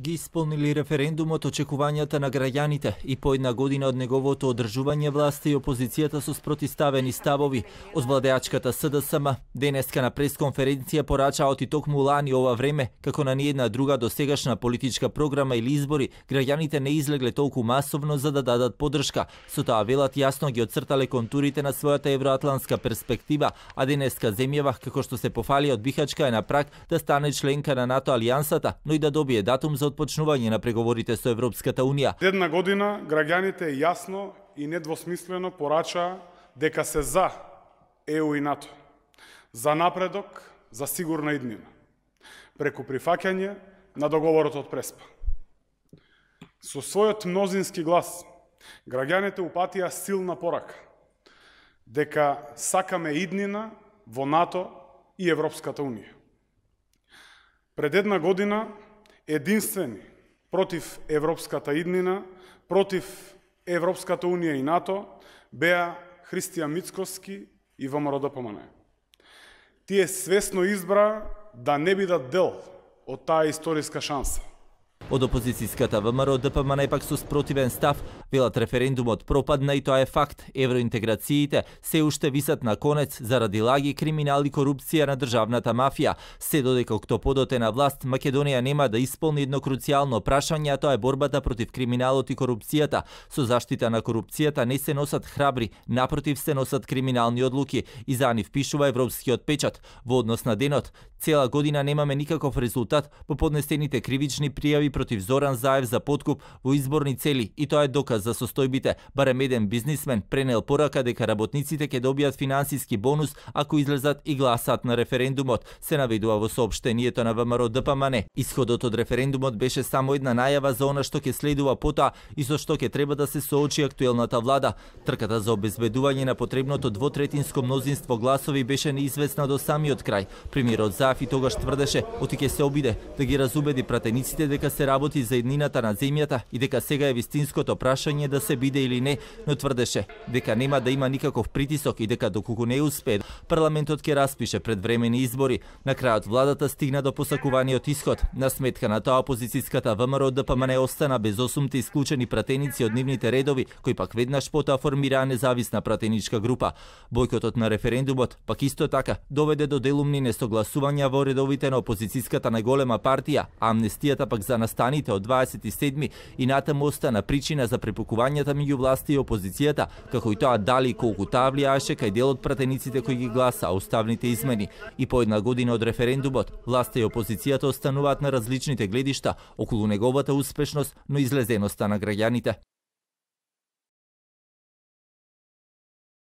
ги исполнили референдумот очекувањата на граѓаните и по една година од неговото одржување власти и опозицијата со спротиставени ставови од владеачката СДСМ. Денеска на пресконференција порачаот и токму лани ова време, како на ниједна друга досегашна политичка програма или избори, граѓаните не излегле толку масовно за да дадат подршка. Со таа велат јасно ги одцртале контурите на својата евроатланска перспектива, а денеска земјава, како што се пофали од Бихачка е на прак да стане членка на НАТО алијансата, но и да добие датум за отпочнување на преговорите со Европската Унија. Една година граѓаните јасно и недвосмислено порачаа дека се за ЕУ e и НАТО, за напредок, за сигурна иднина, преку прифаќање на договорот од Преспа. Со својот мнозински глас, граѓаните упатија силна порака, дека сакаме иднина во НАТО и Европската Унија. Пред една година единствени против Европската иднина, против Европската Унија и НАТО, беа Христијан Мицковски и ВМРО ДПМН. Да Тие свесно избра да не бидат дел од таа историска шанса. Од опозицијската ВМРО ДПМН пак со спротивен став велат референдумот пропадна и тоа е факт. Евроинтеграциите се уште висат на конец заради лаги, криминал и корупција на државната мафија. Се додека октоподот е на власт, Македонија нема да исполни едно круцијално прашање, а тоа е борбата против криминалот и корупцијата. Со заштита на корупцијата не се носат храбри, напротив се носат криминални одлуки и за нив пишува европскиот печат. Во однос на денот, Цела година немаме никаков резултат по поднесените кривични пријави против Зоран Заев за подкуп во изборни цели и тоа е доказ за состојбите. Барем еден бизнисмен пренел порака дека работниците ќе добијат финансиски бонус ако излезат и гласат на референдумот, се наведува во соопштението на ВМРО ДПМН. Исходот од референдумот беше само една најава за она што ќе следува потоа и со што ќе треба да се соочи актуелната влада. Трката за обезбедување на потребното двотретинско мнозинство гласови беше неизвестна до самиот крај. Примерот за Кадафи тогаш тврдеше, оти ќе се обиде да ги разубеди пратениците дека се работи за еднината на земјата и дека сега е вистинското прашање да се биде или не, но тврдеше дека нема да има никаков притисок и дека доколку не успее, парламентот ќе распише предвремени избори. На крајот владата стигна до посакуваниот исход. На сметка на тоа опозицијската ВМРО ДПМН остана без осумте исклучени пратеници од нивните редови, кои пак веднаш потоа формираа независна пратеничка група. Бојкотот на референдумот пак исто така доведе до делумни несогласувања настанувања во редовите на опозицијската најголема партија, амнестијата пак за настаните од 27 и натаму остана причина за препокувањата меѓу власти и опозицијата, како и тоа дали колку таа влијаше кај дел од пратениците кои ги гласаа уставните измени. И по една година од референдумот, власта и опозицијата остануваат на различните гледишта околу неговата успешност, но излезеноста на граѓаните.